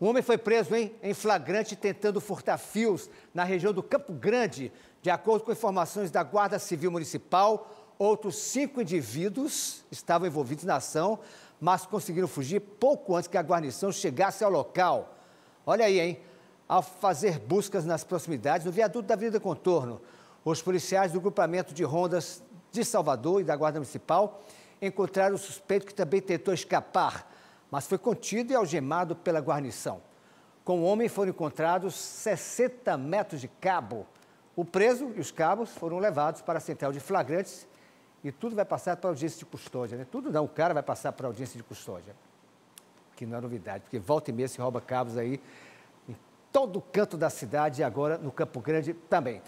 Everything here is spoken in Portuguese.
Um homem foi preso hein, em flagrante tentando furtar fios na região do Campo Grande. De acordo com informações da Guarda Civil Municipal, outros cinco indivíduos estavam envolvidos na ação, mas conseguiram fugir pouco antes que a guarnição chegasse ao local. Olha aí, hein? Ao fazer buscas nas proximidades, do viaduto da Avenida Contorno, os policiais do grupamento de rondas de Salvador e da Guarda Municipal encontraram o suspeito que também tentou escapar mas foi contido e algemado pela guarnição. Com o homem foram encontrados 60 metros de cabo. O preso e os cabos foram levados para a central de flagrantes e tudo vai passar para audiência de custódia. Né? Tudo não, o cara vai passar para audiência de custódia. Que não é novidade, porque volta e meia se rouba cabos aí em todo canto da cidade e agora no Campo Grande também.